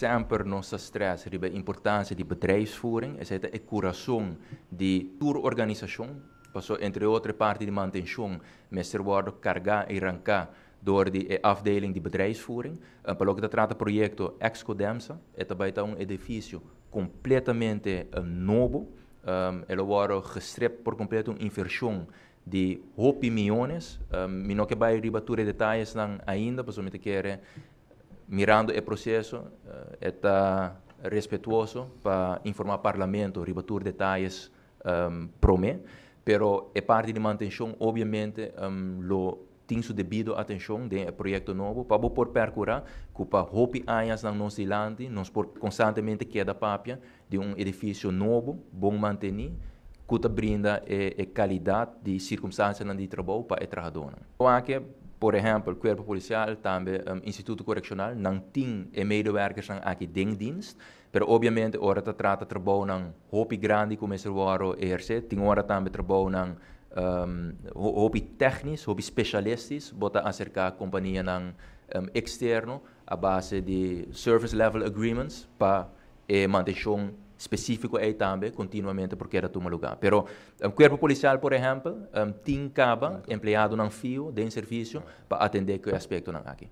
sempre nossa stress sobre a importância de bedrijfsvoering, é o coração de toda organização, passou entre outras parte de manutenção, meester worden carga e ranca door de afdeling de bedrijfsvoering. Uh, para logo trata projeto Excodemsa, é também um edifício completamente uh, novo, um, ele worden gestript por completo uma inversão de hopi milhões, um, ehm, e não que vai ribature detalhes ainda, mas eu me quero mirando o processo, eh, está respeitoso para informar o Parlamento, rebater detalhes um, ehm, para mim, pero é parte de manutenção, obviamente, um, ehm, lo tinha devido atenção de projeto novo para por percurar que para hopi anos na nossa ilante nós por constantemente queda papia de um edifício novo bom manter, que brinda a, qualidade de circunstâncias de trabalho para a trabalhadora. Eu acho Por ejemplo, el corpo policial, también el um, Instituto Correccional, não tem medewerkers na aqui dienst. Per obviamente, ora ta trata trabou nang hopi grandi como esse waro ERC, tem ora também trabou nang um, hopi technisch, hopi specialistisch, bota acerca a companhia nang um, externo, a base de service level agreements, para eh, manter específico aí também, continuamente, porque era tomar lugar. Pero o corpo policial, por exemplo, um, tincava empregado não fio, de serviço, ah. para atender que aspecto não aqui.